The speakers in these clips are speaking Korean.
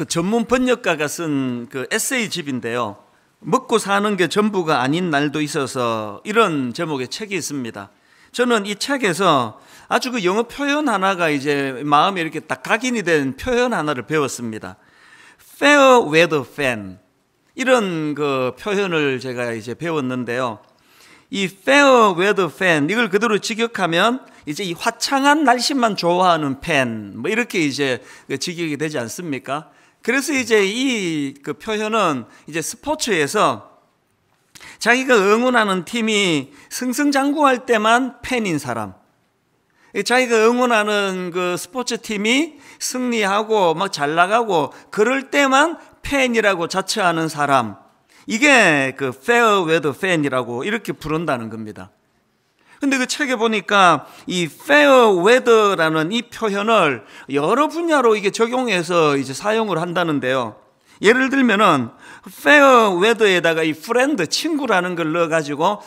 그 전문 번역가가 쓴 그 에세이 집인데요. 먹고 사는 게 전부가 아닌 날도 있어서 이런 제목의 책이 있습니다. 저는 이 책에서 아주 그 영어 표현 하나가 이제 마음에 이렇게 딱 각인이 된 표현 하나를 배웠습니다. fair weather fan. 이런 그 표현을 제가 이제 배웠는데요. 이 fair weather fan 이걸 그대로 직역하면 이제 이 화창한 날씨만 좋아하는 팬, 뭐 이렇게 이제 그 직역이 되지 않습니까? 그래서 이제 이 그 표현은 이제 스포츠에서 자기가 그 응원하는 팀이 승승장구할 때만 팬인 사람. 자기가 그 응원하는 그 스포츠 팀이 승리하고 막 잘 나가고 그럴 때만 팬이라고 자처하는 사람. 이게 그 페어웨더 팬이라고 이렇게 부른다는 겁니다. 근데 그 책에 보니까 이 fair weather라는 이 표현을 여러 분야로 이게 적용해서 이제 사용을 한다는데요. 예를 들면은 fair weather에다가 이 friend 친구라는 걸 넣어 가지고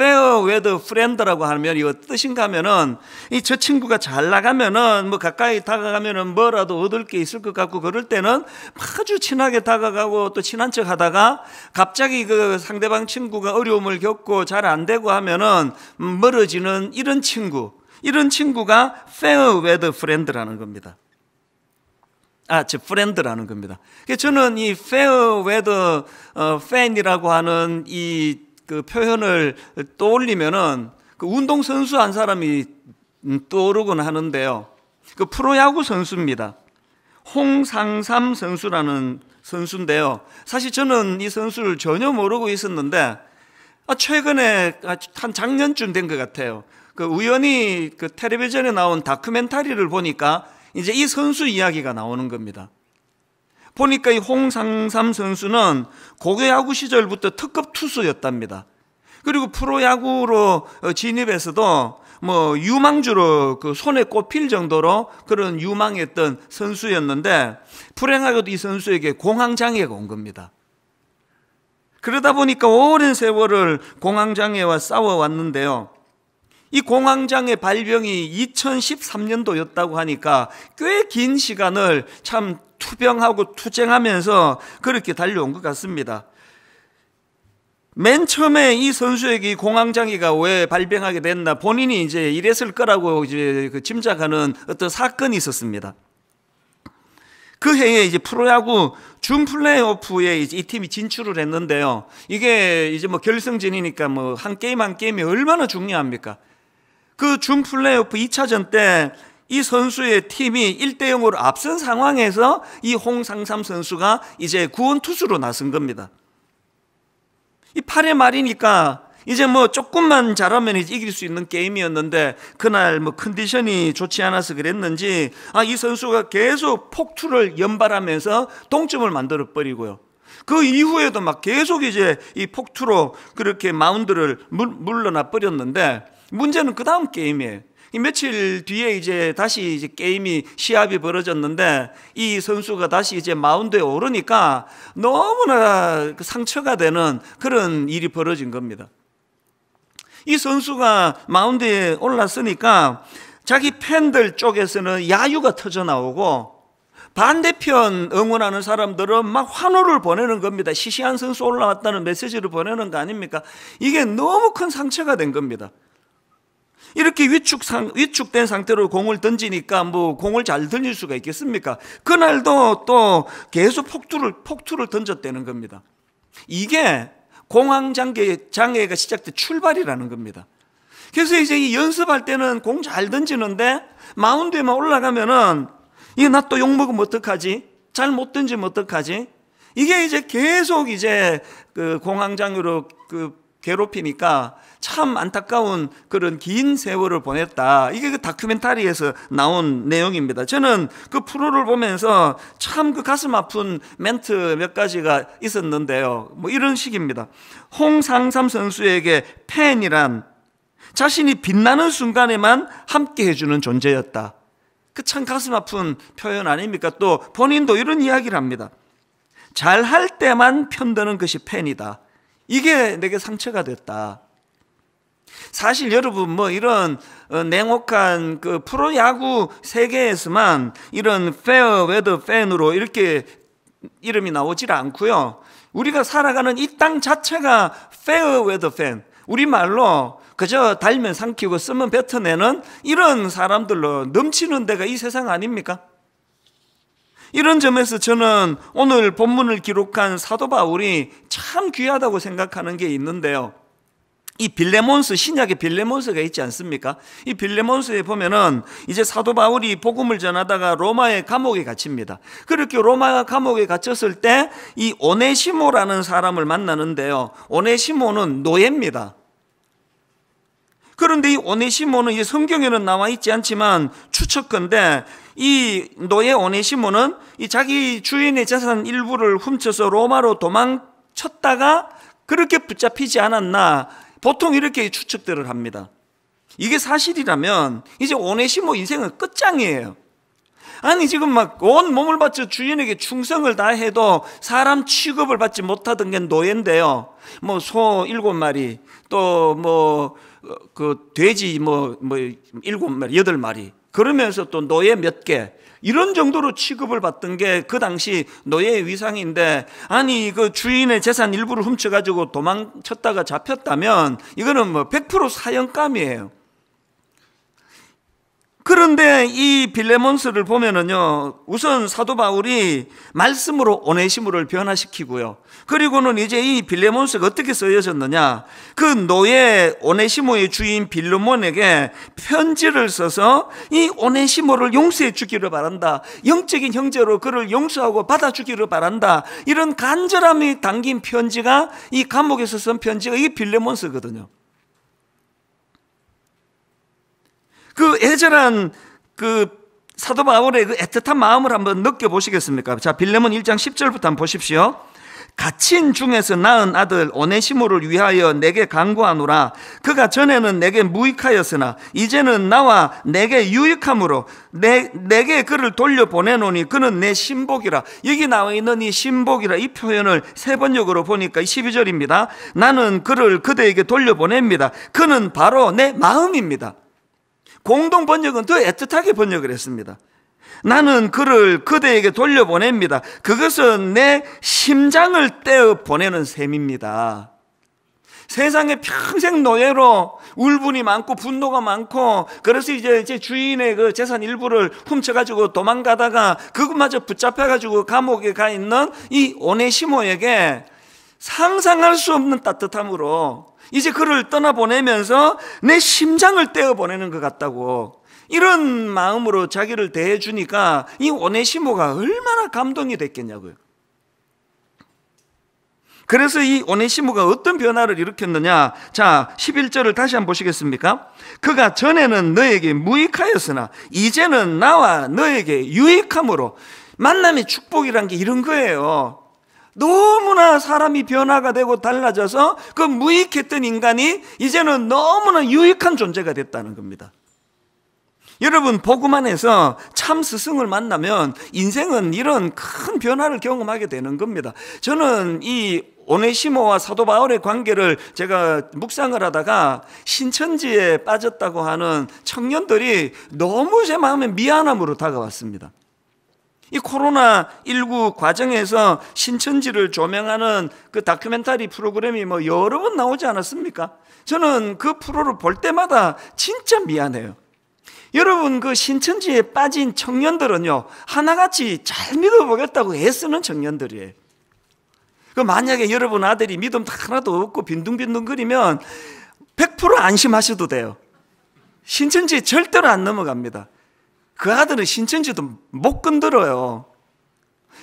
fair weather friend라고 하면 이거 뜻인가 하면은 이 저 친구가 잘 나가면은 뭐 가까이 다가가면은 뭐라도 얻을 게 있을 것 같고 그럴 때는 아주 친하게 다가가고 또 친한 척 하다가 갑자기 그 상대방 친구가 어려움을 겪고 잘 안 되고 하면은 멀어지는 이런 친구 이런 친구가 fair weather friend라는 겁니다. 아, 제 프렌드라는 겁니다. 저는 이 페어웨더 어, 팬이라고 하는 이그 표현을 떠올리면은 그 운동 선수 한 사람이 떠오르곤 하는데요. 그 프로야구 선수입니다. 홍상삼 선수라는 선수인데요. 사실 저는 이 선수를 전혀 모르고 있었는데 아, 최근에 한 작년쯤 된 것 같아요. 그 우연히 그 텔레비전에 나온 다큐멘터리를 보니까 이제 이 선수 이야기가 나오는 겁니다. 보니까 이 홍상삼 선수는 고교야구 시절부터 특급 투수였답니다. 그리고 프로야구로 어, 진입해서도 뭐 유망주로 그 손에 꼽힐 정도로 그런 유망했던 선수였는데 불행하게도 이 선수에게 공황장애가 온 겁니다. 그러다 보니까 오랜 세월을 공황장애와 싸워왔는데요. 이 공황장애 발병이 2013년도였다고 하니까 꽤 긴 시간을 참 투병하고 투쟁하면서 그렇게 달려온 것 같습니다. 맨 처음에 이 선수에게 공황장애가 왜 발병하게 됐나 본인이 이제 이랬을 거라고 이제 그 짐작하는 어떤 사건이 있었습니다. 그 해에 이제 프로야구 준플레이오프에 이 팀이 진출을 했는데요. 이게 이제 뭐 결승전이니까 뭐 한 게임 한 게임이 얼마나 중요합니까? 그 준플레이오프 2차전 때이 선수의 팀이 1대 0으로 앞선 상황에서 이 홍상삼 선수가 이제 구원 투수로 나선 겁니다. 이 8회 말이니까 이제 뭐 조금만 잘하면 이길 수 있는 게임이었는데 그날 뭐 컨디션이 좋지 않아서 그랬는지 아, 이 선수가 계속 폭투를 연발하면서 동점을 만들어 버리고요. 그 이후에도 막 계속 이제 이 폭투로 그렇게 마운드를 물러나 버렸는데 문제는 그 다음 게임이에요. 며칠 뒤에 이제 다시 이제 게임이 시합이 벌어졌는데 이 선수가 다시 이제 마운드에 오르니까 너무나 그 상처가 되는 그런 일이 벌어진 겁니다. 이 선수가 마운드에 올랐으니까 자기 팬들 쪽에서는 야유가 터져 나오고 반대편 응원하는 사람들은 막 환호를 보내는 겁니다. 시시한 선수 올라왔다는 메시지를 보내는 거 아닙니까? 이게 너무 큰 상처가 된 겁니다. 이렇게 위축 상, 위축된 상태로 공을 던지니까 뭐 공을 잘 던질 수가 있겠습니까? 그날도 또 계속 폭투를, 폭투를 던졌다는 겁니다. 이게 공황장애, 장애가 시작된 출발이라는 겁니다. 그래서 이제 이 연습할 때는 공 잘 던지는데 마운드에만 올라가면은 이거 나또 욕먹으면 어떡하지? 잘 못 던지면 어떡하지? 이게 이제 계속 이제 그 공황장애로 그 괴롭히니까 참 안타까운 그런 긴 세월을 보냈다. 이게 그 다큐멘터리에서 나온 내용입니다. 저는 그 프로를 보면서 참 그 가슴 아픈 멘트 몇 가지가 있었는데요. 뭐 이런 식입니다. 홍상삼 선수에게 팬이란 자신이 빛나는 순간에만 함께 해주는 존재였다. 그 참 가슴 아픈 표현 아닙니까? 또 본인도 이런 이야기를 합니다. 잘 할 때만 편드는 것이 팬이다. 이게 내게 상처가 됐다. 사실 여러분 뭐 이런 어, 냉혹한 그 프로야구 세계에서만 이런 페어웨더 팬으로 이렇게 이름이 나오질 않고요. 우리가 살아가는 이 땅 자체가 페어웨더 팬. 우리말로 그저 달면 삼키고 쓰면 뱉어내는 이런 사람들로 넘치는 데가 이 세상 아닙니까? 이런 점에서 저는 오늘 본문을 기록한 사도 바울이 참 귀하다고 생각하는 게 있는데요. 이 빌레몬스 신약의 빌레몬스가 있지 않습니까? 이 빌레몬스에 보면은 이제 사도 바울이 복음을 전하다가 로마의 감옥에 갇힙니다. 그렇게 로마 감옥에 갇혔을 때 이 오네시모라는 사람을 만나는데요. 오네시모는 노예입니다. 그런데 이 오네시모는 이제 성경에는 나와 있지 않지만 추측건데 이 노예 오네시모는 이 자기 주인의 재산 일부를 훔쳐서 로마로 도망쳤다가 그렇게 붙잡히지 않았나 보통 이렇게 추측들을 합니다. 이게 사실이라면 이제 오네시모 뭐 인생은 끝장이에요. 아니 지금 막 온 몸을 바쳐 주인에게 충성을 다해도 사람 취급을 받지 못하던 게 노예인데요. 뭐 소 일곱 마리 또 뭐그 어, 돼지 뭐뭐 뭐 일곱 마리 여덟 마리 그러면서 또 노예 몇개 이런 정도로 취급을 받던 게 그 당시 노예의 위상인데 아니 그 주인의 재산 일부를 훔쳐가지고 도망쳤다가 잡혔다면 이거는 뭐 100% 사형감이에요. 그런데 이 빌레몬스를 보면은요, 우선 사도 바울이 말씀으로 오네시무를 변화시키고요. 그리고는 이제 이 빌레몬스가 어떻게 쓰여졌느냐. 그 노예 오네시모의 주인 빌레몬에게 편지를 써서 이 오네시모를 용서해 주기를 바란다. 영적인 형제로 그를 용서하고 받아주기를 바란다. 이런 간절함이 담긴 편지가 이 감옥에서 쓴 편지가 이 빌레몬스거든요. 그 애절한 그 사도 바울의 그 애틋한 마음을 한번 느껴보시겠습니까? 자, 빌레몬 1장 10절부터 한번 보십시오. 갇힌 중에서 낳은 아들 오네시모를 위하여 내게 강구하노라. 그가 전에는 내게 무익하였으나 이제는 나와 내게 유익함으로 내, 내게 그를 돌려보내노니 그는 내 신복이라. 여기 나와 있는 이 신복이라 이 표현을 세번역으로 보니까 12절입니다. 나는 그를 그대에게 돌려보냅니다. 그는 바로 내 마음입니다. 공동 번역은 더 애틋하게 번역을 했습니다. 나는 그를 그대에게 돌려보냅니다. 그것은 내 심장을 떼어 보내는 셈입니다. 세상에 평생 노예로 울분이 많고 분노가 많고 그래서 이제 제 주인의 그 재산 일부를 훔쳐가지고 도망가다가 그것마저 붙잡혀가지고 감옥에 가 있는 이 오네시모에게 상상할 수 없는 따뜻함으로 이제 그를 떠나보내면서 내 심장을 떼어보내는 것 같다고 이런 마음으로 자기를 대해주니까 이 오네시모가 얼마나 감동이 됐겠냐고요. 그래서 이 오네시모가 어떤 변화를 일으켰느냐. 자, 11절을 다시 한번 보시겠습니까? 그가 전에는 너에게 무익하였으나 이제는 나와 너에게 유익함으로 만남의 축복이란 게 이런 거예요. 너무나 사람이 변화가 되고 달라져서 그 무익했던 인간이 이제는 너무나 유익한 존재가 됐다는 겁니다. 여러분, 복음 안에서 참 스승을 만나면 인생은 이런 큰 변화를 경험하게 되는 겁니다. 저는 이 오네시모와 사도 바울의 관계를 제가 묵상을 하다가 신천지에 빠졌다고 하는 청년들이 너무 제 마음에 미안함으로 다가왔습니다. 이 코로나19 과정에서 신천지를 조명하는 그 다큐멘터리 프로그램이 뭐 여러 번 나오지 않았습니까? 저는 그 프로를 볼 때마다 진짜 미안해요. 여러분 그 신천지에 빠진 청년들은요 하나같이 잘 믿어보겠다고 애쓰는 청년들이에요. 그 만약에 여러분 아들이 믿음 하나도 없고 빈둥빈둥거리면 100% 안심하셔도 돼요. 신천지 절대로 안 넘어갑니다. 그 아들은 신천지도 못 건드려요.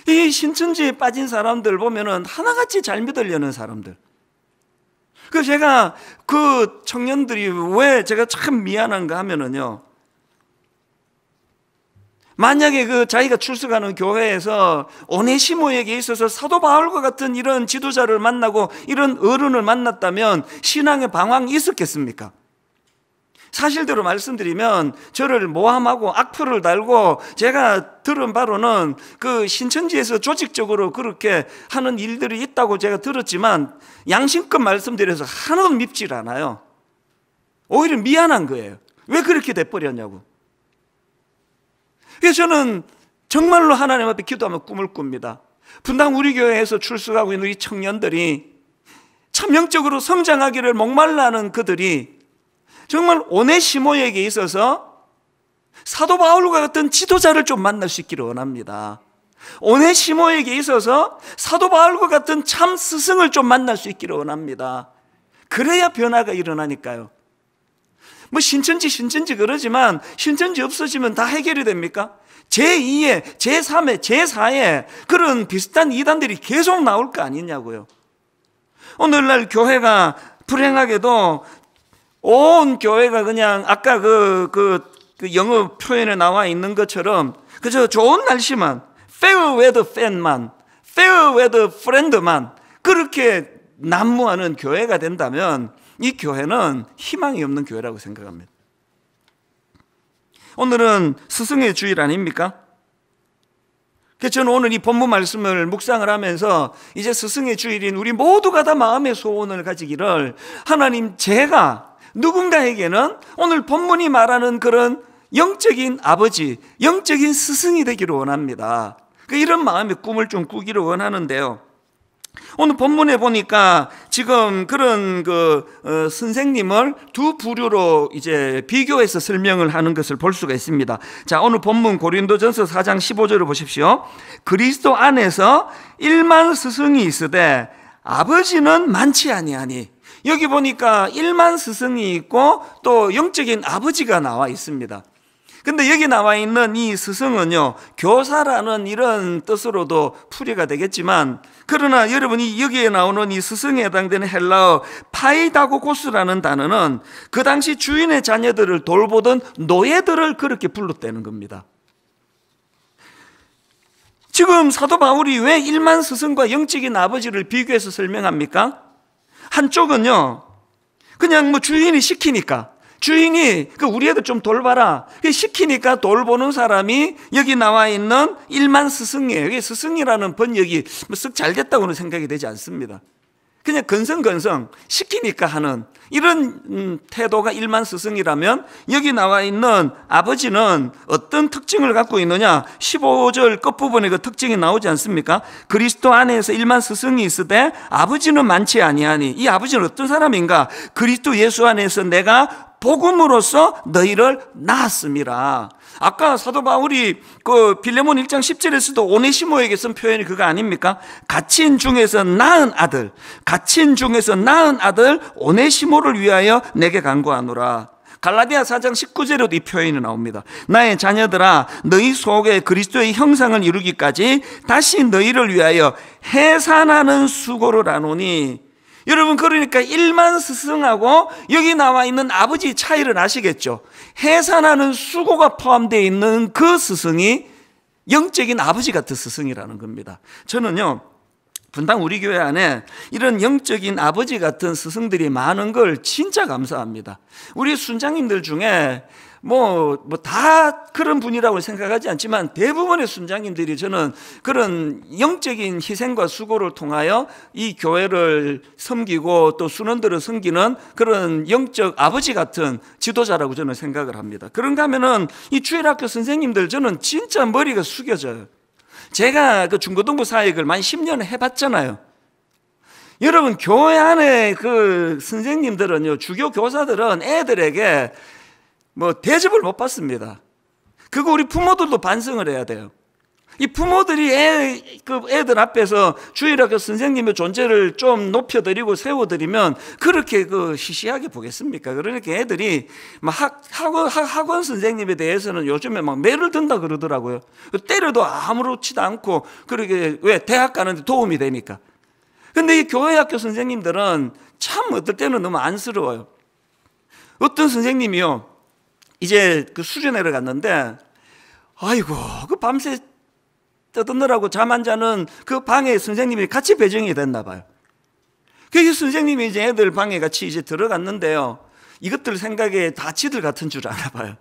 이 신천지에 빠진 사람들 보면은 하나같이 잘 믿으려는 사람들. 그 제가 그 청년들이 왜 제가 참 미안한가 하면은요. 만약에 그 자기가 출석하는 교회에서 오네시모에게 있어서 사도 바울과 같은 이런 지도자를 만나고 이런 어른을 만났다면 신앙의 방황이 있었겠습니까? 사실대로 말씀드리면 저를 모함하고 악플을 달고 제가 들은 바로는 그 신천지에서 조직적으로 그렇게 하는 일들이 있다고 제가 들었지만 양심껏 말씀드려서 하나도 밉질 않아요. 오히려 미안한 거예요. 왜 그렇게 돼버렸냐고. 그래서 저는 정말로 하나님 앞에 기도하면 꿈을 꿉니다. 분당 우리 교회에서 출석하고 있는 우리 청년들이 참 영적으로 성장하기를 목말라는 그들이 정말 오네시모에게 있어서 사도 바울과 같은 지도자를 좀 만날 수 있기를 원합니다. 오네시모에게 있어서 사도 바울과 같은 참 스승을 좀 만날 수 있기를 원합니다. 그래야 변화가 일어나니까요. 뭐 신천지 신천지 그러지만 신천지 없어지면 다 해결이 됩니까? 제2의, 제3의, 제4의 그런 비슷한 이단들이 계속 나올 거 아니냐고요. 오늘날 교회가 불행하게도 온 교회가 그냥 아까 그, 그, 그 영어 표현에 나와 있는 것처럼 그저 좋은 날씨만, fair weather fan만, fair weather friend만 그렇게 난무하는 교회가 된다면 이 교회는 희망이 없는 교회라고 생각합니다. 오늘은 스승의 주일 아닙니까? 저는 오늘 이본부 말씀을 묵상을 하면서 이제 스승의 주일인 우리 모두가 다 마음의 소원을 가지기를 하나님 제가 누군가에게는 오늘 본문이 말하는 그런 영적인 아버지, 영적인 스승이 되기를 원합니다. 그 이런 마음의 꿈을 좀 꾸기를 원하는데요. 오늘 본문에 보니까 지금 그런 그 어, 선생님을 두 부류로 이제 비교해서 설명을 하는 것을 볼 수가 있습니다. 자, 오늘 본문 고린도전서 4장 15절을 보십시오. 그리스도 안에서 일만 스승이 있으되 아버지는 많지 아니하니 여기 보니까 일만 스승이 있고 또 영적인 아버지가 나와 있습니다. 근데 여기 나와 있는 이 스승은요, 교사라는 이런 뜻으로도 풀이가 되겠지만, 그러나 여러분이 여기에 나오는 이 스승에 해당되는 헬라어 파이다고고스라는 단어는 그 당시 주인의 자녀들을 돌보던 노예들을 그렇게 불렀다는 겁니다. 지금 사도 바울이 왜 일만 스승과 영적인 아버지를 비교해서 설명합니까? 한쪽은요, 그냥 뭐 주인이 시키니까. 주인이 그 우리 애들 좀 돌봐라. 그 시키니까 돌보는 사람이 여기 나와 있는 일만 스승이에요. 스승이라는 번역이 뭐쓱 잘됐다고는 생각이 되지 않습니다. 그냥 건성건성 시키니까 하는 이런 음, 태도가 일만 스승이라면 여기 나와 있는 아버지는 어떤 특징을 갖고 있느냐? 15절 끝부분에 그 특징이 나오지 않습니까? 그리스도 안에서 일만 스승이 있으되 아버지는 많지 아니하니 이 아버지는 어떤 사람인가? 그리스도 예수 안에서 내가 복음으로써 너희를 낳았습이라 아까 사도 바울이 그 빌레몬 1장 10절에서도 오네시모에게 쓴 표현이 그거 아닙니까? 갇힌 중에서 낳은 아들, 갇힌 중에서 낳은 아들 오네시모를 위하여 내게 간구하노라. 갈라디아 4장 19절에도 이 표현이 나옵니다. 나의 자녀들아, 너희 속에 그리스도의 형상을 이루기까지 다시 너희를 위하여 해산하는 수고를 하노니 여러분 그러니까 일만 스승하고 여기 나와 있는 아버지 차이를 아시겠죠? 해산하는 수고가 포함되어 있는 그 스승이 영적인 아버지 같은 스승이라는 겁니다. 저는요. 분당 우리 교회 안에 이런 영적인 아버지 같은 스승들이 많은 걸 진짜 감사합니다. 우리 순장님들 중에 뭐, 뭐 다 그런 분이라고 생각하지 않지만 대부분의 순장님들이 저는 그런 영적인 희생과 수고를 통하여 이 교회를 섬기고 또 순원들을 섬기는 그런 영적 아버지 같은 지도자라고 저는 생각을 합니다. 그런가 하면은 이 주일학교 선생님들 저는 진짜 머리가 숙여져요. 제가 그 중고등부 사역을 만 10년 해봤잖아요. 여러분 교회 안에 그 선생님들은요 주교 교사들은 애들에게 뭐 대접을 못 받습니다. 그거 우리 부모들도 반성을 해야 돼요. 이 부모들이 애, 그 애들 앞에서 주일학교 선생님의 존재를 좀 높여드리고 세워드리면 그렇게 그 시시하게 보겠습니까? 그러니까 애들이 막 학원, 학, 원 선생님에 대해서는 요즘에 막 매를 든다 그러더라고요. 때려도 아무렇지도 않고 그렇게 왜 대학 가는데 도움이 되니까. 근데 이 교회 학교 선생님들은 참 어떨 때는 너무 안쓰러워요. 어떤 선생님이요. 이제 그 수주 내려갔는데 아이고 그 밤새 떠드느라고 잠 안 자는 그 방에 선생님이 같이 배정이 됐나 봐요. 그래서 선생님이 이제 애들 방에 같이 이제 들어갔는데요. 이것들 생각에 다치들 같은 줄 아나 봐요.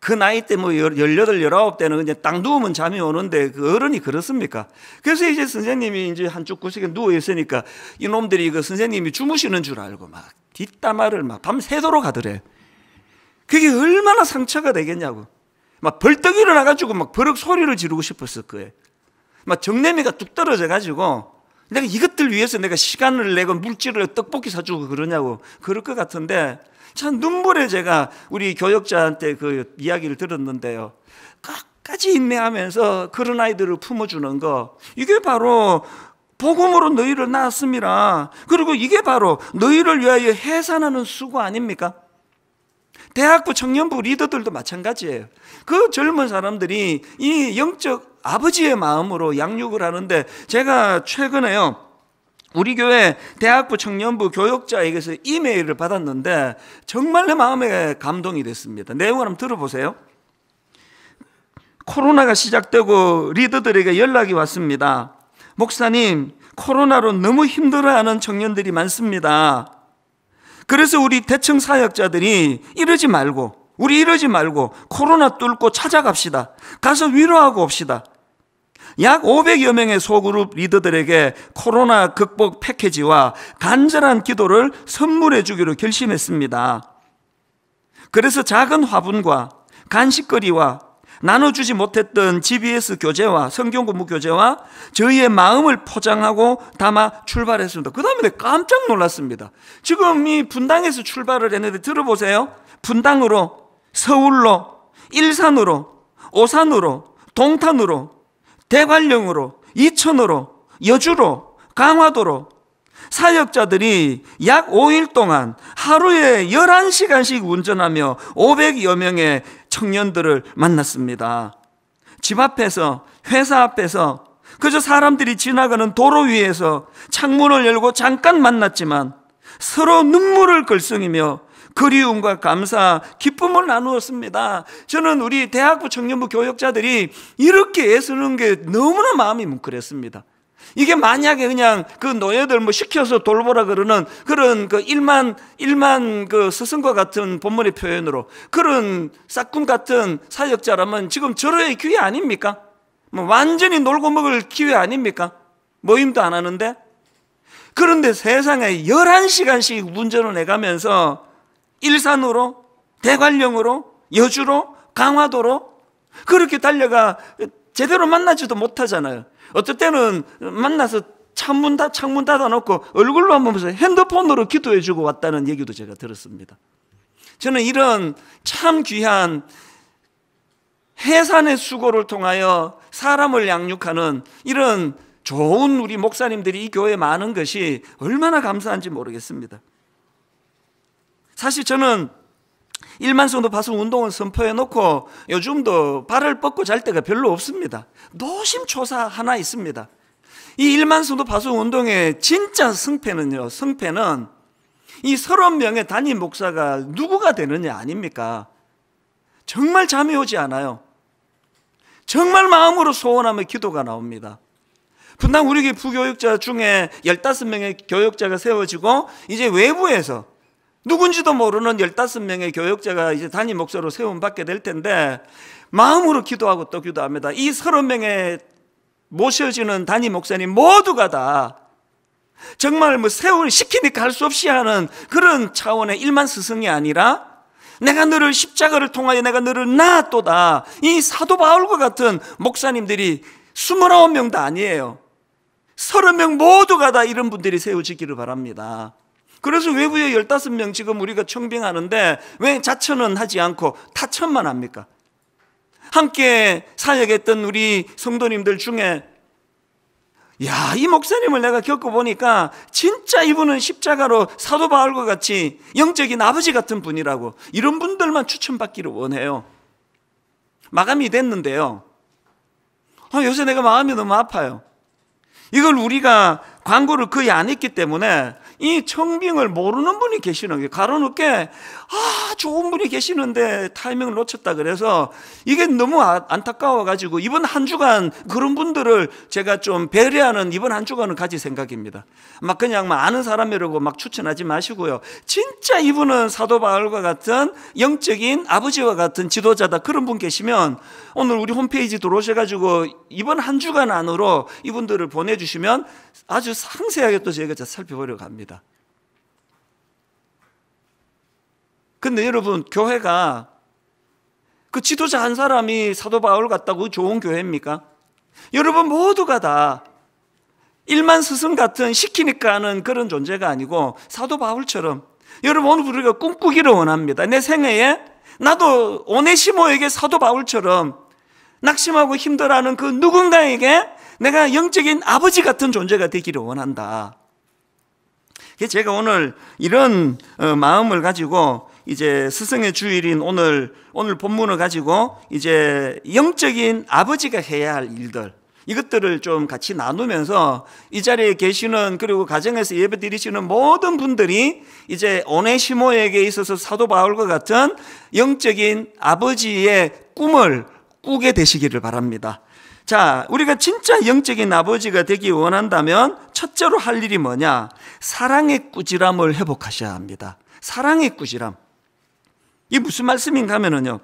그 나이 때 뭐 18, 19대는 그냥 땅 누우면 잠이 오는데 그 어른이 그렇습니까? 그래서 이제 선생님이 이제 한쪽 구석에 누워 있으니까 이놈들이 그 선생님이 주무시는 줄 알고 막 뒷담화를 막 밤새도록 하더래. 요 그게 얼마나 상처가 되겠냐고. 막 벌떡 일어나가지고 막 버럭 소리를 지르고 싶었을 거예요. 막 정내미가 뚝 떨어져가지고 내가 이것들 위해서 내가 시간을 내고 물질을 떡볶이 사주고 그러냐고 그럴 것 같은데 참 눈물에 제가 우리 교역자한테 그 이야기를 들었는데요. 끝까지 인내하면서 그런 아이들을 품어주는 거 이게 바로 복음으로 너희를 낳았습니다. 그리고 이게 바로 너희를 위하여 해산하는 수고 아닙니까? 대학부 청년부 리더들도 마찬가지예요. 그 젊은 사람들이 이 영적 아버지의 마음으로 양육을 하는데 제가 최근에요. 우리 교회 대학부 청년부 교역자에게서 이메일을 받았는데 정말 내 마음에 감동이 됐습니다. 내용을 한번 들어보세요. 코로나가 시작되고 리더들에게 연락이 왔습니다. 목사님, 코로나로 너무 힘들어하는 청년들이 많습니다. 그래서 우리 대청 사역자들이 이러지 말고 우리 이러지 말고 코로나 뚫고 찾아갑시다. 가서 위로하고 옵시다. 약 500여 명의 소그룹 리더들에게 코로나 극복 패키지와 간절한 기도를 선물해 주기로 결심했습니다. 그래서 작은 화분과 간식거리와 나눠주지 못했던 GBS 교재와 성경 공부 교재와 저희의 마음을 포장하고 담아 출발했습니다. 그 다음에 깜짝 놀랐습니다. 지금 이 분당에서 출발을 했는데 들어보세요. 분당으로, 서울로, 일산으로, 오산으로, 동탄으로, 대관령으로, 이천으로, 여주로, 강화도로, 사역자들이 약 5일 동안 하루에 11시간씩 운전하며 500여 명의 청년들을 만났습니다. 집 앞에서, 회사 앞에서, 그저 사람들이 지나가는 도로 위에서 창문을 열고 잠깐 만났지만 서로 눈물을 글썽이며 그리움과 감사, 기쁨을 나누었습니다. 저는 우리 대학부 청년부 교역자들이 이렇게 애쓰는 게 너무나 마음이 뭉클했습니다. 이게 만약에 그냥 그 노예들 뭐 시켜서 돌보라 그러는 그런 그 일만 일만 그 스승과 같은 본문의 표현으로 그런 싹꿈 같은 사역자라면 지금 절호의 기회 아닙니까? 뭐 완전히 놀고 먹을 기회 아닙니까? 모임도 안 하는데 그런데 세상에 11시간씩 운전을 해가면서 일산으로 대관령으로 여주로 강화도로 그렇게 달려가 제대로 만나지도 못하잖아요. 어떨 때는 만나서 창문 다 창문 닫아놓고 얼굴로 한번 보세요 핸드폰으로 기도해주고 왔다는 얘기도 제가 들었습니다. 저는 이런 참 귀한 해산의 수고를 통하여 사람을 양육하는 이런 좋은 우리 목사님들이 이 교회에 많은 것이 얼마나 감사한지 모르겠습니다. 사실 저는 일만성 도파성 운동을 선포해놓고 요즘도 발을 뻗고 잘 때가 별로 없습니다. 노심초사 하나 있습니다. 이 일만성 도파성 운동의 진짜 승패는요. 승패는 이 서른 명의 단임 목사가 누구가 되느냐 아닙니까? 정말 잠이 오지 않아요. 정말 마음으로 소원하며 기도가 나옵니다. 분당 우리 교육자 중에 15명의 교육자가 세워지고 이제 외부에서 누군지도 모르는 15명의 교역자가 이제 단임 목사로 세움받게 될 텐데 마음으로 기도하고 또 기도합니다. 이 30명의 모셔지는 단임 목사님 모두가 다 정말 뭐 세월 시키니까 할 수 없이 하는 그런 차원의 일만 스승이 아니라 내가 너를 십자가를 통하여 내가 너를 낳았도다. 이 사도 바울과 같은 목사님들이 29명 다 아니에요. 30명 모두가 다 이런 분들이 세워지기를 바랍니다. 그래서 외부에 15명 지금 우리가 청빙하는데 왜 자천은 하지 않고 타천만 합니까? 함께 사역했던 우리 성도님들 중에 야, 이 목사님을 내가 겪어보니까 진짜 이분은 십자가로 사도 바울과 같이 영적인 아버지 같은 분이라고 이런 분들만 추천받기를 원해요. 마감이 됐는데요. 아, 요새 내가 마음이 너무 아파요. 이걸 우리가 광고를 거의 안 했기 때문에 이 청빙을 모르는 분이 계시는 거예요. 가로늦게 아 좋은 분이 계시는데 타이밍을 놓쳤다 그래서 이게 너무 아, 안타까워가지고 이번 한 주간 그런 분들을 제가 좀 배려하는 이번 한 주간은 가지 생각입니다. 막 그냥 막 아는 사람이라고 막 추천하지 마시고요. 진짜 이분은 사도 바울과 같은 영적인 아버지와 같은 지도자다 그런 분 계시면 오늘 우리 홈페이지 들어오셔가지고 이번 한 주간 안으로 이분들을 보내주시면 아주 상세하게 또 저희가 살펴보려고 합니다. 근데 여러분, 교회가 그 지도자 한 사람이 사도 바울 같다고 좋은 교회입니까? 여러분 모두가 다 일만 스승 같은 시키니까 하는 그런 존재가 아니고 사도 바울처럼 여러분 오늘 우리가 꿈꾸기를 원합니다. 내 생애에 나도 오네시모에게 사도 바울처럼 낙심하고 힘들어하는 그 누군가에게 내가 영적인 아버지 같은 존재가 되기를 원한다. 제가 오늘 이런 어, 마음을 가지고 이제 스승의 주일인 오늘 오늘 본문을 가지고 이제 영적인 아버지가 해야 할 일들 이것들을 좀 같이 나누면서 이 자리에 계시는 그리고 가정에서 예배드리시는 모든 분들이 이제 오네시모에게 있어서 사도 바울과 같은 영적인 아버지의 꿈을 꾸게 되시기를 바랍니다. 자, 우리가 진짜 영적인 아버지가 되기 원한다면 첫째로 할 일이 뭐냐? 사랑의 꾸지람을 회복하셔야 합니다. 사랑의 꾸지람. 이 무슨 말씀인가 하면은요.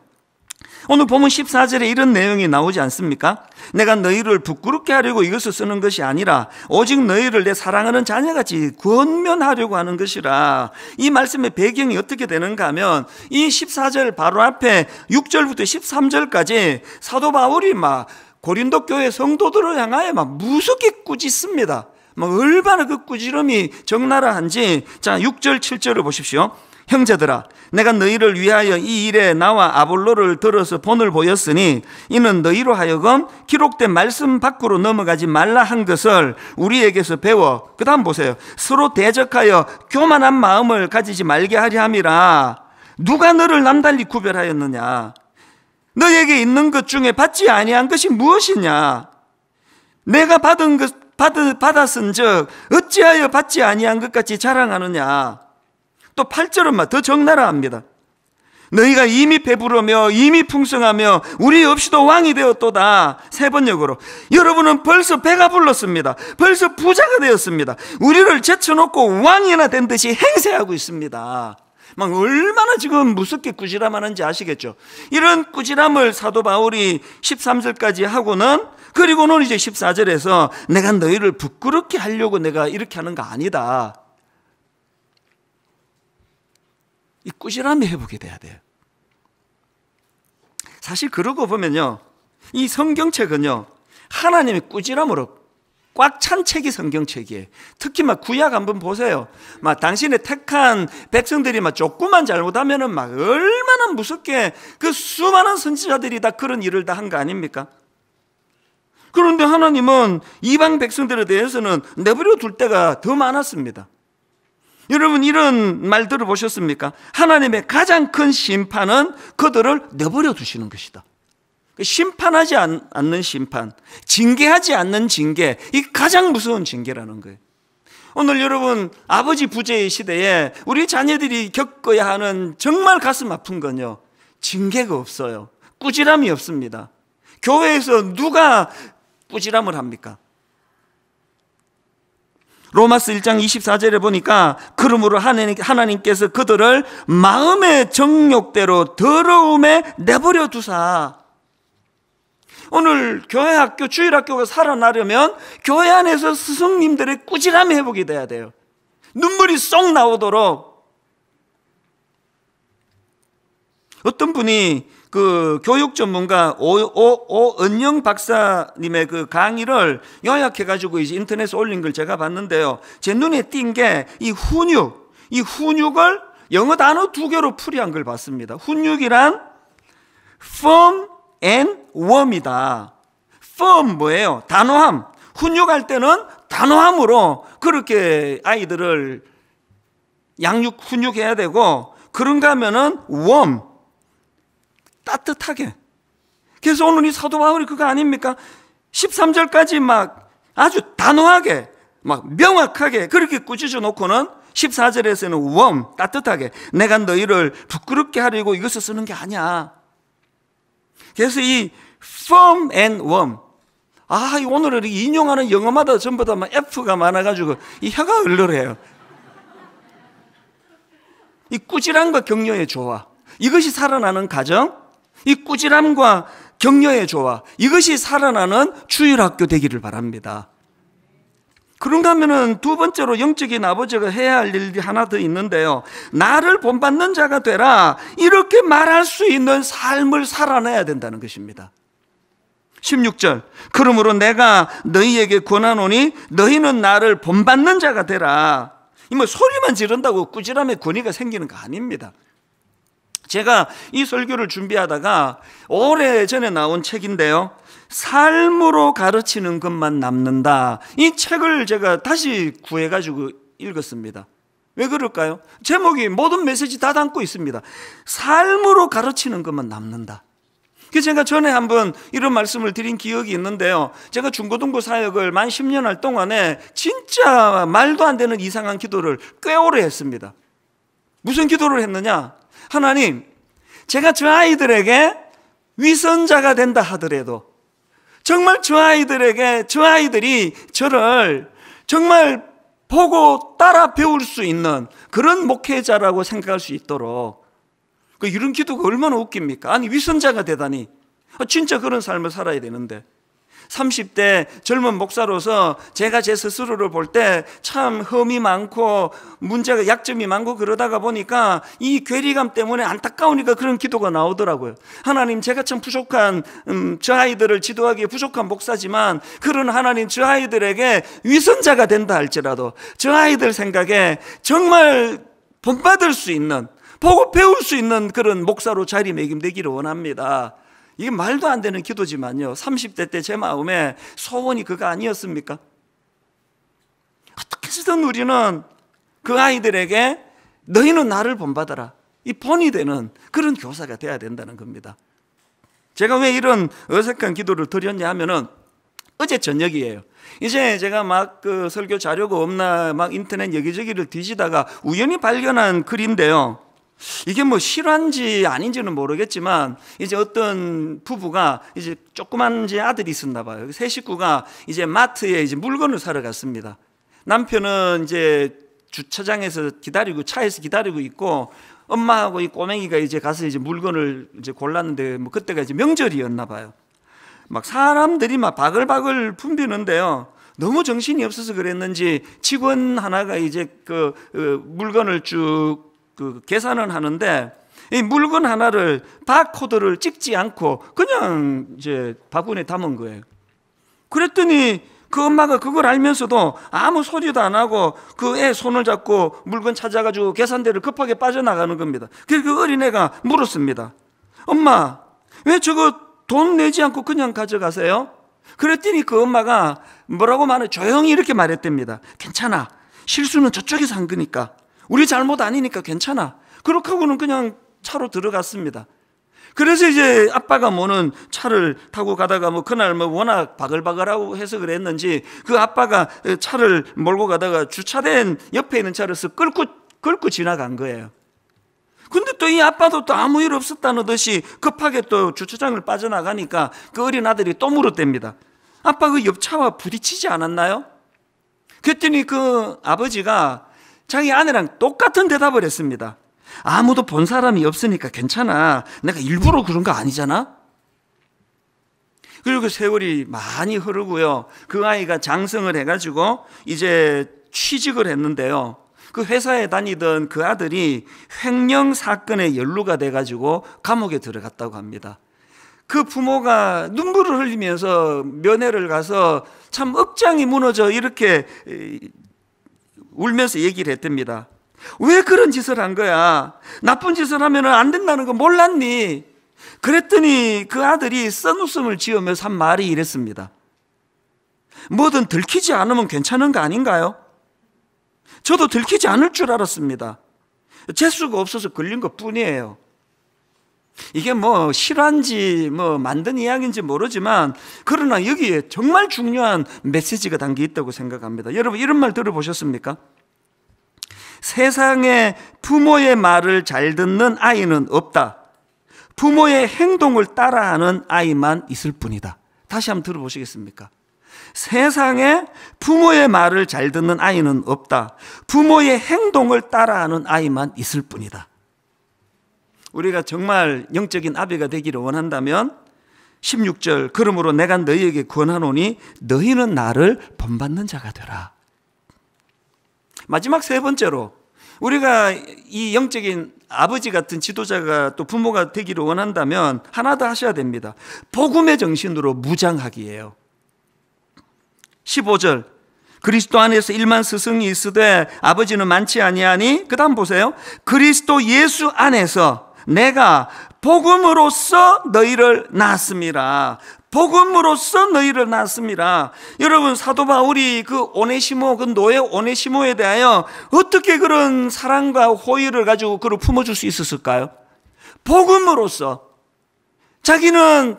오늘 보면 14절에 이런 내용이 나오지 않습니까? 내가 너희를 부끄럽게 하려고 이것을 쓰는 것이 아니라 오직 너희를 내 사랑하는 자녀같이 권면하려고 하는 것이라. 이 말씀의 배경이 어떻게 되는가 하면 이 14절 바로 앞에 6절부터 13절까지 사도 바울이 막 고린도 교회 성도들을 향하여 막 무섭게 꾸짖습니다. 막 얼마나 그 꾸지름이 적나라한지 자 6절 7절을 보십시오. 형제들아 내가 너희를 위하여 이 일에 나와 아볼로를 들어서 본을 보였으니 이는 너희로 하여금 기록된 말씀 밖으로 넘어가지 말라 한 것을 우리에게서 배워 그다음 보세요 서로 대적하여 교만한 마음을 가지지 말게 하려 함이라 누가 너를 남달리 구별하였느냐 너에게 있는 것 중에 받지 아니한 것이 무엇이냐 내가 받은 것 받, 받았은즉 어찌하여 받지 아니한 것 같이 자랑하느냐 또 8절은 더 적나라 합니다. 너희가 이미 배부르며 이미 풍성하며 우리 없이도 왕이 되었도다. 세 번역으로. 여러분은 벌써 배가 불렀습니다. 벌써 부자가 되었습니다. 우리를 제쳐놓고 왕이나 된 듯이 행세하고 있습니다. 막 얼마나 지금 무섭게 꾸지람하는지 아시겠죠? 이런 꾸지람을 사도 바울이 13절까지 하고는 그리고는 이제 14절에서 내가 너희를 부끄럽게 하려고 내가 이렇게 하는 거 아니다. 이 꾸지람이 회복이 돼야 돼요. 사실 그러고 보면요. 이 성경책은요. 하나님의 꾸지람으로 꽉 찬 책이 성경책이에요. 특히 막 구약 한번 보세요. 막 당신의 택한 백성들이 막 조금만 잘못하면은 막 얼마나 무섭게 그 수많은 선지자들이 다 그런 일을 다 한 거 아닙니까? 그런데 하나님은 이방 백성들에 대해서는 내버려 둘 때가 더 많았습니다. 여러분 이런 말 들어보셨습니까? 하나님의 가장 큰 심판은 그들을 내버려 두시는 것이다. 그 심판하지 않, 는 심판, 징계하지 않는 징계, 이 가장 무서운 징계라는 거예요. 오늘 여러분 아버지 부재의 시대에 우리 자녀들이 겪어야 하는 정말 가슴 아픈 건요. 징계가 없어요. 꾸지람이 없습니다. 교회에서 누가 꾸지람을 합니까? 로마스 1장 24절에 보니까 그러므로 하나님께서 그들을 마음의 정욕대로 더러움에 내버려 두사 오늘 교회 학교 주일 학교가 살아나려면 교회 안에서 스승님들의 꾸지람이 회복이 돼야 돼요. 눈물이 쏙 나오도록 어떤 분이 그 교육 전문가 오은영 박사님의 그 강의를 요약해 가지고 이제 인터넷에 올린 걸 제가 봤는데요. 제 눈에 띈 게 이 훈육, 이 훈육을 영어 단어 두 개로 풀이한 걸 봤습니다. 훈육이란 firm and warm이다. firm 뭐예요? 단호함. 훈육할 때는 단호함으로 그렇게 아이들을 양육 훈육해야 되고 그런가 하면은 warm 따뜻하게. 그래서 오늘 이 사도 바울이 그거 아닙니까? 13절까지 막 아주 단호하게, 막 명확하게 그렇게 꾸짖어 놓고는 14절에서는 웜, 따뜻하게 내가 너희를 부끄럽게 하려고 이것을 쓰는 게 아니야. 그래서 이 firm and warm. 아, 오늘은 인용하는 영어마다 전부 다 막 F가 많아가지고 이 혀가 을르해요. 이 꾸질한 과 격려의 조화. 이것이 살아나는 가정, 이 꾸지람과 격려의 조화 이것이 살아나는 주일학교 되기를 바랍니다. 그런가 하면두 번째로 영적인 아버지가 해야 할 일이 하나 더 있는데요. 나를 본받는 자가 되라. 이렇게 말할 수 있는 삶을 살아내야 된다는 것입니다. 16절. 그러므로 내가 너희에게 권하노니 너희는 나를 본받는 자가 되라. 이뭐 소리만 지른다고 꾸지람의 권위가 생기는 거 아닙니다. 제가 이 설교를 준비하다가 오래 전에 나온 책인데요. 삶으로 가르치는 것만 남는다. 이 책을 제가 다시 구해가지고 읽었습니다. 왜 그럴까요? 제목이 모든 메시지 다 담고 있습니다. 삶으로 가르치는 것만 남는다. 그 제가 전에 한번 이런 말씀을 드린 기억이 있는데요. 제가 중고등부 사역을 만 10년 할 동안에 진짜 말도 안 되는 이상한 기도를 꽤 오래 했습니다. 무슨 기도를 했느냐? 하나님, 제가 저 아이들에게 위선자가 된다 하더라도 정말 저 아이들에게 저 아이들이 저를 정말 보고 따라 배울 수 있는 그런 목회자라고 생각할 수 있도록 그 이런 기도가 얼마나 웃깁니까? 아니 위선자가 되다니 아, 진짜 그런 삶을 살아야 되는데 30대 젊은 목사로서 제가 제 스스로를 볼 때 참 흠이 많고 문제가 약점이 많고 그러다가 보니까 이 괴리감 때문에 안타까우니까 그런 기도가 나오더라고요. 하나님 제가 참 부족한 음, 저 아이들을 지도하기에 부족한 목사지만 그런 하나님 저 아이들에게 위선자가 된다 할지라도 저 아이들 생각에 정말 본받을 수 있는 보고 배울 수 있는 그런 목사로 자리매김되기를 원합니다. 이게 말도 안 되는 기도지만요. 30대 때 제 마음에 소원이 그거 아니었습니까? 어떻게 해서든 우리는 그 아이들에게 너희는 나를 본받아라. 이 본이 되는 그런 교사가 돼야 된다는 겁니다. 제가 왜 이런 어색한 기도를 드렸냐 하면은 어제 저녁이에요. 이제 제가 막 그 설교 자료가 없나 막 인터넷 여기저기를 뒤지다가 우연히 발견한 글인데요. 이게 뭐 실화인지 아닌지는 모르겠지만 이제 어떤 부부가 이제 조그만 이제 아들이 있었나 봐요. 세 식구가 이제 마트에 이제 물건을 사러 갔습니다. 남편은 이제 주차장에서 기다리고 차에서 기다리고 있고 엄마하고 이 꼬맹이가 이제 가서 이제 물건을 이제 골랐는데 뭐 그때가 이제 명절이었나 봐요. 막 사람들이 막 바글바글 붐비는데요. 너무 정신이 없어서 그랬는지 직원 하나가 이제 그, 그 물건을 쭉 그계산은 하는데 이 물건 하나를 바코드를 찍지 않고 그냥 이제 바구니에 담은 거예요. 그랬더니 그 엄마가 그걸 알면서도 아무 소리도 안 하고 그 애 손을 잡고 물건 찾아가지고 계산대를 급하게 빠져나가는 겁니다. 그래서 그 어린애가 물었습니다. 엄마, 왜 저거 돈 내지 않고 그냥 가져가세요? 그랬더니 그 엄마가 뭐라고 말해 조용히 이렇게 말했답니다. 괜찮아. 실수는 저쪽에서 한 거니까. 우리 잘못 아니니까 괜찮아. 그렇게 하고는 그냥 차로 들어갔습니다. 그래서 이제 아빠가 뭐는 차를 타고 가다가 뭐 그날 뭐 워낙 바글바글하고 해서 그랬는지 그 아빠가 차를 몰고 가다가 주차된 옆에 있는 차를 끌고 끌고 지나간 거예요. 근데 또 이 아빠도 또 아무 일 없었다는 듯이 급하게 또 주차장을 빠져나가니까 그 어린 아들이 또 물었답니다. 아빠 그 옆차와 부딪히지 않았나요? 그랬더니 그 아버지가 자기 아내랑 똑같은 대답을 했습니다. 아무도 본 사람이 없으니까 괜찮아. 내가 일부러 그런 거 아니잖아? 그리고 세월이 많이 흐르고요. 그 아이가 장성을 해가지고 이제 취직을 했는데요. 그 회사에 다니던 그 아들이 횡령 사건에 연루가 돼가지고 감옥에 들어갔다고 합니다. 그 부모가 눈물을 흘리면서 면회를 가서 참 억장이 무너져 이렇게 울면서 얘기를 했답니다. 왜 그런 짓을 한 거야? 나쁜 짓을 하면 안 된다는 거 몰랐니? 그랬더니 그 아들이 쓴웃음을 지으면서 한 말이 이랬습니다. 뭐든 들키지 않으면 괜찮은 거 아닌가요? 저도 들키지 않을 줄 알았습니다. 재수가 없어서 걸린 것 뿐이에요. 이게 뭐 실화인지 뭐 만든 이야기인지 모르지만 그러나 여기에 정말 중요한 메시지가 담겨 있다고 생각합니다. 여러분 이런 말 들어보셨습니까? 세상에 부모의 말을 잘 듣는 아이는 없다. 부모의 행동을 따라하는 아이만 있을 뿐이다. 다시 한번 들어보시겠습니까? 세상에 부모의 말을 잘 듣는 아이는 없다. 부모의 행동을 따라하는 아이만 있을 뿐이다. 우리가 정말 영적인 아비가 되기를 원한다면 16절 그러므로 내가 너희에게 권하노니 너희는 나를 본받는 자가 되라. 마지막 세 번째로 우리가 이 영적인 아버지 같은 지도자가 또 부모가 되기를 원한다면 하나 더 하셔야 됩니다. 복음의 정신으로 무장하기예요. 15절 그리스도 안에서 일만 스승이 있으되 아버지는 많지 아니하니 그다음 보세요. 그리스도 예수 안에서 내가 복음으로써 너희를 낳았습니다. 복음으로써 너희를 낳았습니다. 여러분 사도 바울이 그 오네시모 그 노예 오네시모에 대하여 어떻게 그런 사랑과 호의를 가지고 그를 품어줄 수 있었을까요? 복음으로써 자기는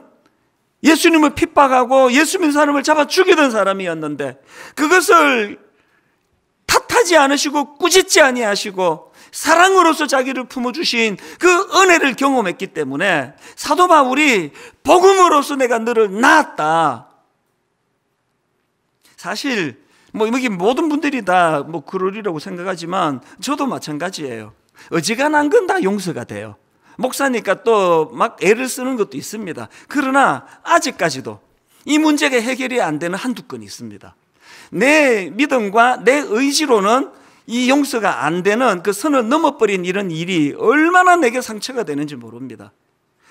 예수님을 핍박하고 예수님 사람을 잡아 죽이던 사람이었는데 그것을 탓하지 않으시고 꾸짖지 아니하시고 사랑으로서 자기를 품어주신 그 은혜를 경험했기 때문에 사도 바울이 복음으로서 내가 너를 낳았다. 사실 뭐 여기 모든 분들이 다 뭐 그러리라고 생각하지만 저도 마찬가지예요. 어지간한 건 다 용서가 돼요. 목사니까 또 막 애를 쓰는 것도 있습니다. 그러나 아직까지도 이 문제가 해결이 안 되는 한두 건 있습니다. 내 믿음과 내 의지로는 이 용서가 안 되는 그 선을 넘어버린 이런 일이 얼마나 내게 상처가 되는지 모릅니다.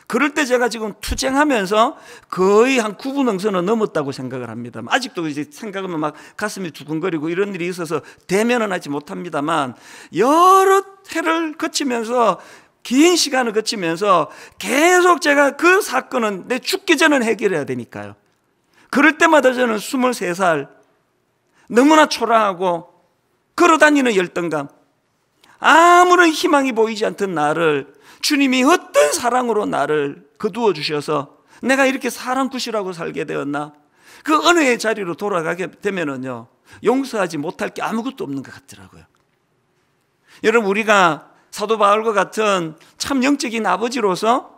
그럴 때 제가 지금 투쟁하면서 거의 한 9분 응선을 넘었다고 생각을 합니다. 아직도 이제 생각하면 막 가슴이 두근거리고 이런 일이 있어서 대면은 하지 못합니다만 여러 해를 거치면서 긴 시간을 거치면서 계속 제가 그 사건은 내 죽기 전에 해결해야 되니까요. 그럴 때마다 저는 23살 너무나 초라하고 걸어다니는 열등감, 아무런 희망이 보이지 않던 나를 주님이 어떤 사랑으로 나를 거두어 주셔서 내가 이렇게 사랑 굿시라고 살게 되었나? 그 은혜의 자리로 돌아가게 되면은요, 용서하지 못할 게 아무것도 없는 것 같더라고요. 여러분, 우리가 사도 바울과 같은 참 영적인 아버지로서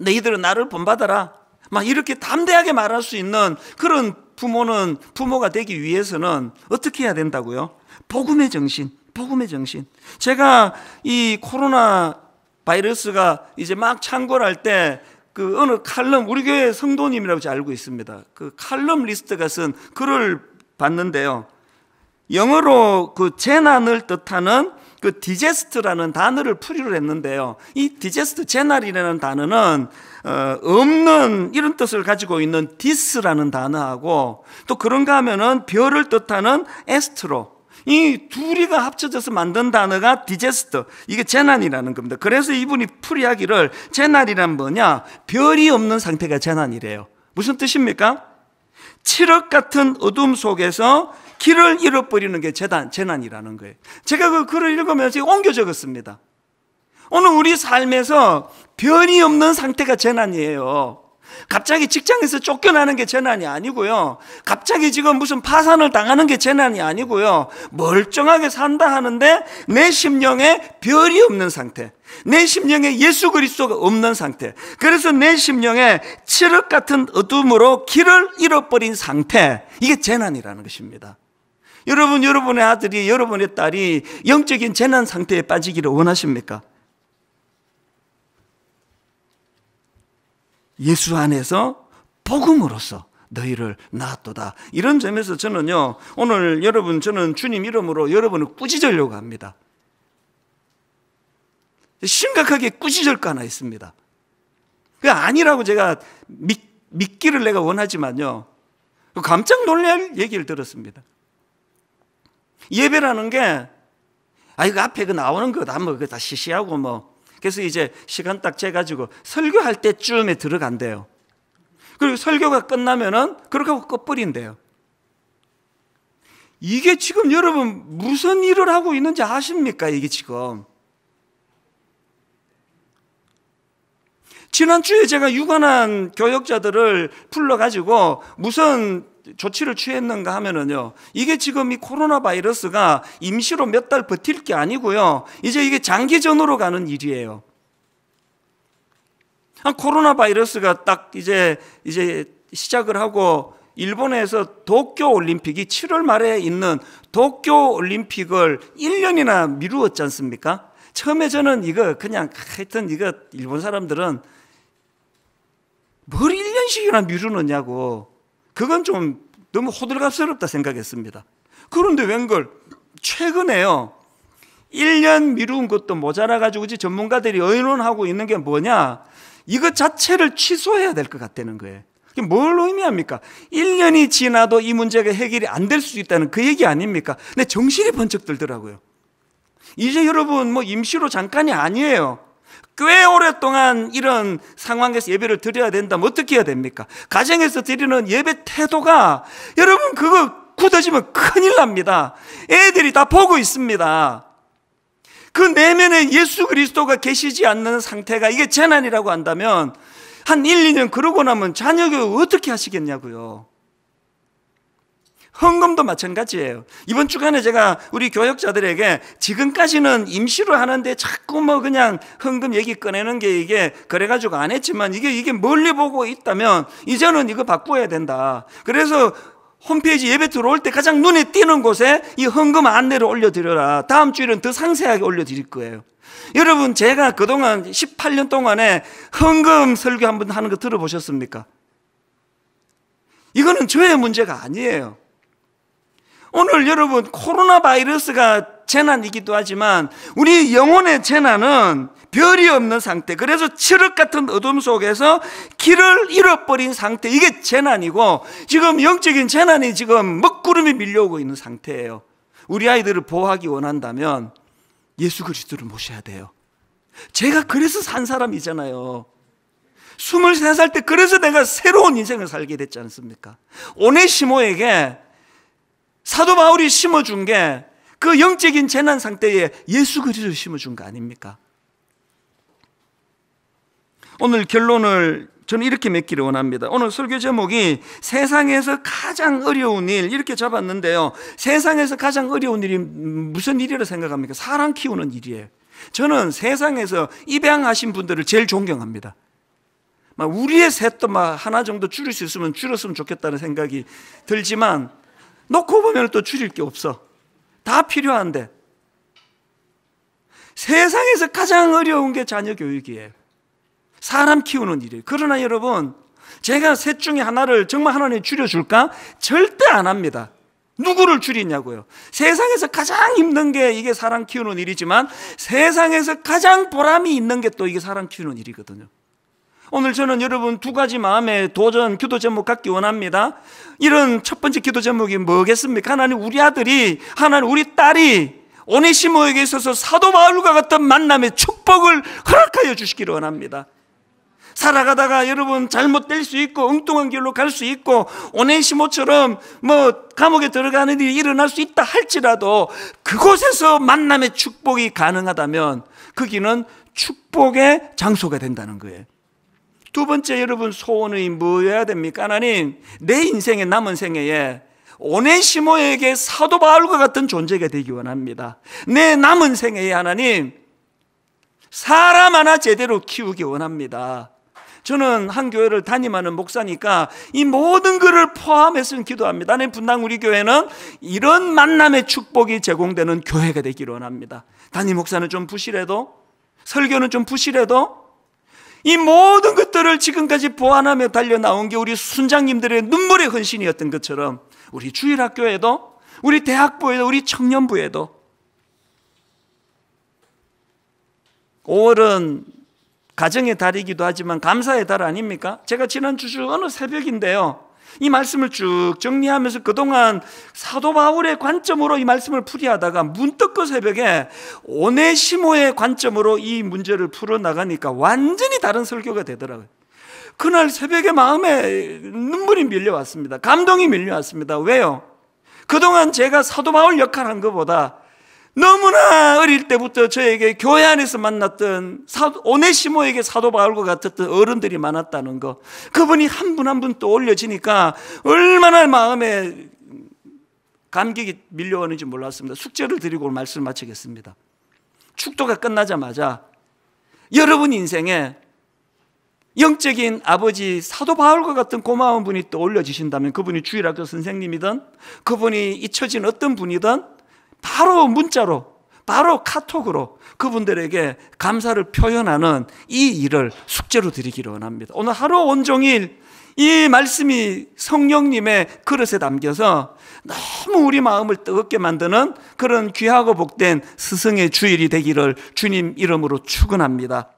너희들은 나를 본받아라. 막 이렇게 담대하게 말할 수 있는 그런 부모는 부모가 되기 위해서는 어떻게 해야 된다고요? 복음의 정신, 복음의 정신. 제가 이 코로나 바이러스가 이제 막 창궐할 때 그 어느 칼럼 우리 교회 성도님이라고 알고 있습니다. 그 칼럼 리스트가 쓴 글을 봤는데요. 영어로 그 재난을 뜻하는 그 디제스트라는 단어를 풀이를 했는데요. 이 디제스트 재날이라는 단어는 어, 없는 이런 뜻을 가지고 있는 디스라는 단어하고 또 그런가 하면은 별을 뜻하는 에스트로 이 둘이 가 합쳐져서 만든 단어가 디제스터. 이게 재난이라는 겁니다. 그래서 이분이 풀이하기를 재난이란 뭐냐? 별이 없는 상태가 재난이래요. 무슨 뜻입니까? 칠흑 같은 어둠 속에서 길을 잃어버리는 게 재단, 재난이라는 거예요. 제가 그 글을 읽으면서 옮겨 적었습니다. 오늘 우리 삶에서 변이 없는 상태가 재난이에요. 갑자기 직장에서 쫓겨나는 게 재난이 아니고요. 갑자기 지금 무슨 파산을 당하는 게 재난이 아니고요. 멀쩡하게 산다 하는데 내 심령에 별이 없는 상태. 내 심령에 예수 그리스도가 없는 상태. 그래서 내 심령에 칠흑 같은 어둠으로 길을 잃어버린 상태. 이게 재난이라는 것입니다. 여러분, 여러분의 아들이, 여러분의 딸이 영적인 재난 상태에 빠지기를 원하십니까? 예수 안에서 복음으로서 너희를 낳았도다. 이런 점에서 저는요, 오늘 여러분, 저는 주님 이름으로 여러분을 꾸짖으려고 합니다. 심각하게 꾸짖을거 하나 있습니다. 그 아니라고 제가 믿, 믿기를 내가 원하지만요, 깜짝 놀랄 얘기를 들었습니다. 예배라는 게, 아, 이거 앞에 그 나오는 거다 뭐, 그다 시시하고 뭐, 그래서 이제 시간 딱 재가지고 설교할 때쯤에 들어간대요. 그리고 설교가 끝나면은 그렇게 하고 끝버린대요. 이게 지금 여러분 무슨 일을 하고 있는지 아십니까? 이게 지금. 지난주에 제가 유관한 교역자들을 불러가지고 무슨 조치를 취했는가 하면은요. 이게 지금 이 코로나 바이러스가 임시로 몇 달 버틸 게 아니고요. 이제 이게 장기전으로 가는 일이에요. 아, 코로나 바이러스가 딱 이제 이제 시작을 하고 일본에서 도쿄 올림픽이 7월 말에 있는 도쿄 올림픽을 1년이나 미루었지 않습니까? 처음에 저는 이거 그냥 하여튼 이거 일본 사람들은 뭘 1년씩이나 미루느냐고 그건 좀 너무 호들갑스럽다 생각했습니다. 그런데 웬걸 최근에요. 1년 미룬 것도 모자라 가지고 이제 전문가들이 의논하고 있는 게 뭐냐? 이것 자체를 취소해야 될 것 같다는 거예요. 이게 뭘 의미합니까? 1년이 지나도 이 문제가 해결이 안 될 수 있다는 그 얘기 아닙니까? 근 정신이 번쩍 들더라고요. 이제 여러분 뭐 임시로 잠깐이 아니에요. 꽤 오랫동안 이런 상황에서 예배를 드려야 된다면 뭐 어떻게 해야 됩니까? 가정에서 드리는 예배 태도가 여러분 그거 굳어지면 큰일 납니다. 애들이 다 보고 있습니다. 그 내면에 예수 그리스도가 계시지 않는 상태가 이게 재난이라고 한다면 한 1, 2년 그러고 나면 자녀교육 어떻게 하시겠냐고요. 헌금도 마찬가지예요. 이번 주간에 제가 우리 교역자들에게 지금까지는 임시로 하는데 자꾸 뭐 그냥 헌금 얘기 꺼내는 게 이게 그래가지고 안 했지만 이게 이게 멀리 보고 있다면 이제는 이거 바꿔야 된다. 그래서 홈페이지 예배 들어올 때 가장 눈에 띄는 곳에 이 헌금 안내를 올려드려라. 다음 주에는 더 상세하게 올려드릴 거예요. 여러분, 제가 그동안 18년 동안에 헌금 설교 한 번 하는 거 들어보셨습니까? 이거는 저의 문제가 아니에요. 오늘 여러분 코로나 바이러스가 재난이기도 하지만 우리 영혼의 재난은 별이 없는 상태 그래서 칠흑 같은 어둠 속에서 길을 잃어버린 상태 이게 재난이고 지금 영적인 재난이 지금 먹구름이 밀려오고 있는 상태예요 우리 아이들을 보호하기 원한다면 예수 그리스도를 모셔야 돼요 제가 그래서 산 사람이잖아요 23살 때 그래서 내가 새로운 인생을 살게 됐지 않습니까? 오네시모에게 사도 바울이 심어준 게 그 영적인 재난 상태에 예수 그리스도를 심어준 거 아닙니까? 오늘 결론을 저는 이렇게 맺기를 원합니다. 오늘 설교 제목이 세상에서 가장 어려운 일 이렇게 잡았는데요. 세상에서 가장 어려운 일이 무슨 일이라 생각합니까? 사람 키우는 일이에요. 저는 세상에서 입양하신 분들을 제일 존경합니다. 우리의 셋도 하나 정도 줄일 수 있으면 줄였으면 좋겠다는 생각이 들지만 놓고 보면 또 줄일 게 없어. 다 필요한데. 세상에서 가장 어려운 게 자녀 교육이에요. 사람 키우는 일이에요. 그러나 여러분, 제가 셋 중에 하나를 정말 하나님 줄여줄까? 절대 안 합니다. 누구를 줄이냐고요. 세상에서 가장 힘든 게 이게 사람 키우는 일이지만 세상에서 가장 보람이 있는 게 또 이게 사람 키우는 일이거든요. 오늘 저는 여러분 두 가지 마음의 도전 기도 제목 갖기 원합니다. 이런 첫 번째 기도 제목이 뭐겠습니까? 하나님 우리 아들이, 하나님 우리 딸이 오네시모에게 있어서 사도 바울과 같은 만남의 축복을 허락하여 주시기를 원합니다. 살아가다가 여러분 잘못될 수 있고 엉뚱한 길로 갈 수 있고 오네시모처럼 뭐 감옥에 들어가는 일이 일어날 수 있다 할지라도 그곳에서 만남의 축복이 가능하다면 거기는 축복의 장소가 된다는 거예요. 두 번째 여러분 소원이 뭐여야 됩니까? 하나님, 내 인생의 남은 생애에 오네시모에게 사도 바울과 같은 존재가 되기 원합니다. 내 남은 생애에 하나님, 사람 하나 제대로 키우기 원합니다. 저는 한 교회를 담임하는 목사니까 이 모든 글을 포함해서 기도합니다. 하나님 분당 우리 교회는 이런 만남의 축복이 제공되는 교회가 되기를 원합니다. 담임 목사는 좀 부실해도 설교는 좀 부실해도 이 모든 것들을 지금까지 보완하며 달려 나온 게 우리 순장님들의 눈물의 헌신이었던 것처럼 우리 주일학교에도 우리 대학부에도 우리 청년부에도 5월은 가정의 달이기도 하지만 감사의 달 아닙니까? 제가 지난주 주 어느 새벽인데요. 이 말씀을 쭉 정리하면서 그동안 사도 바울의 관점으로 이 말씀을 풀이하다가 문득 그 새벽에 오네시모의 관점으로 이 문제를 풀어나가니까 완전히 다른 설교가 되더라고요. 그날 새벽에 마음에 눈물이 밀려왔습니다. 감동이 밀려왔습니다. 왜요? 그동안 제가 사도 바울 역할한 것보다 너무나 어릴 때부터 저에게 교회 안에서 만났던 사도, 오네시모에게 사도 바울과 같았던 어른들이 많았다는 것. 그분이 한 분 한 분 또올려지니까 얼마나 마음에 감격이 밀려오는지 몰랐습니다. 숙제를 드리고 말씀을 마치겠습니다. 축도가 끝나자마자 여러분 인생에 영적인 아버지 사도 바울과 같은 고마운 분이 또올려지신다면 그분이 주일학교 선생님이든 그분이 잊혀진 어떤 분이든 바로 문자로, 바로 카톡으로 그분들에게 감사를 표현하는 이 일을 숙제로 드리기를 원합니다. 오늘 하루 온종일 이 말씀이 성령님의 그릇에 담겨서 너무 우리 마음을 뜨겁게 만드는 그런 귀하고 복된 스승의 주일이 되기를 주님 이름으로 축원합니다.